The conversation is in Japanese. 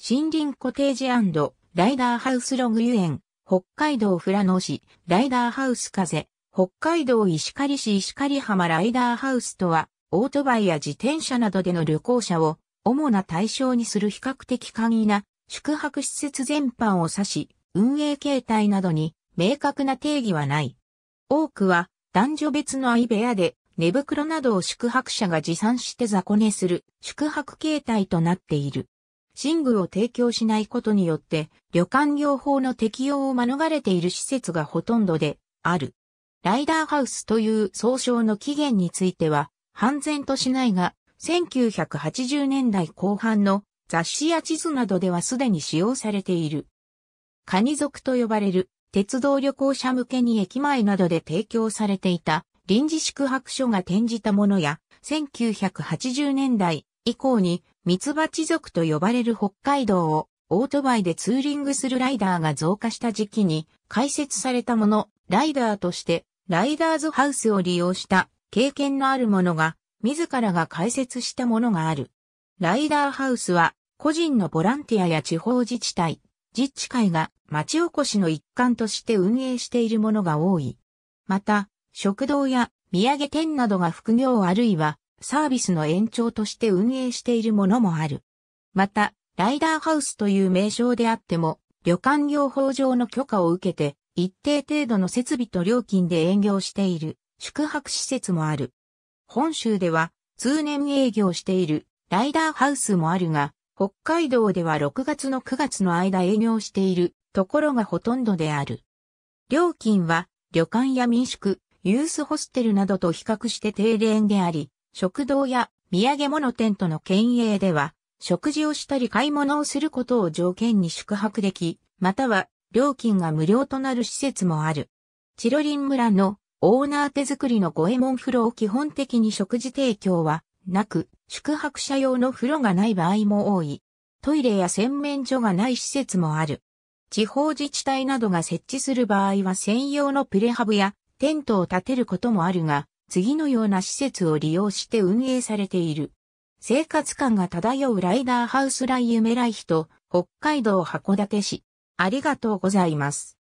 森林コテージライダーハウスログ遊園、北海道富良野市、ライダーハウス風、北海道石狩市石狩浜ライダーハウスとは、オートバイや自転車などでの旅行者を主な対象にする比較的簡易な宿泊施設全般を指し、運営形態などに明確な定義はない。多くは男女別の相部屋で寝袋などを宿泊者が持参して雑魚寝する宿泊形態となっている。寝具を提供しないことによって、旅館業法の適用を免れている施設がほとんどである。ライダーハウスという総称の起源については、半然としないが、1980年代後半の雑誌や地図などではすでに使用されている。カニ族と呼ばれる鉄道旅行者向けに駅前などで提供されていた臨時宿泊所が展示たものや1980年代以降に、ミツバチ族と呼ばれる北海道をオートバイでツーリングするライダーが増加した時期に開設されたもの、ライダーとしてライダーズハウスを利用した経験のあるものが自らが開設したものがある。ライダーハウスは個人のボランティアや地方自治体、自治会が町おこしの一環として運営しているものが多い。また、食堂や土産店などが副業あるいはサービスの延長として運営しているものもある。また、ライダーハウスという名称であっても、旅館業法上の許可を受けて、一定程度の設備と料金で営業している宿泊施設もある。本州では通年営業しているライダーハウスもあるが、北海道では6月の9月の間営業しているところがほとんどである。料金は旅館や民宿、ユースホステルなどと比較して低廉であり、食堂や土産物店との県営では、食事をしたり買い物をすることを条件に宿泊でき、または料金が無料となる施設もある。チロリン村のオーナー手作りの五右衛門風呂を基本的に食事提供はなく、宿泊者用の風呂がない場合も多い。トイレや洗面所がない施設もある。地方自治体などが設置する場合は専用のプレハブやテントを建てることもあるが、次のような施設を利用して運営されている。生活感が漂うライダーハウスライメ夢来ヒと、北海道函館市。ありがとうございます。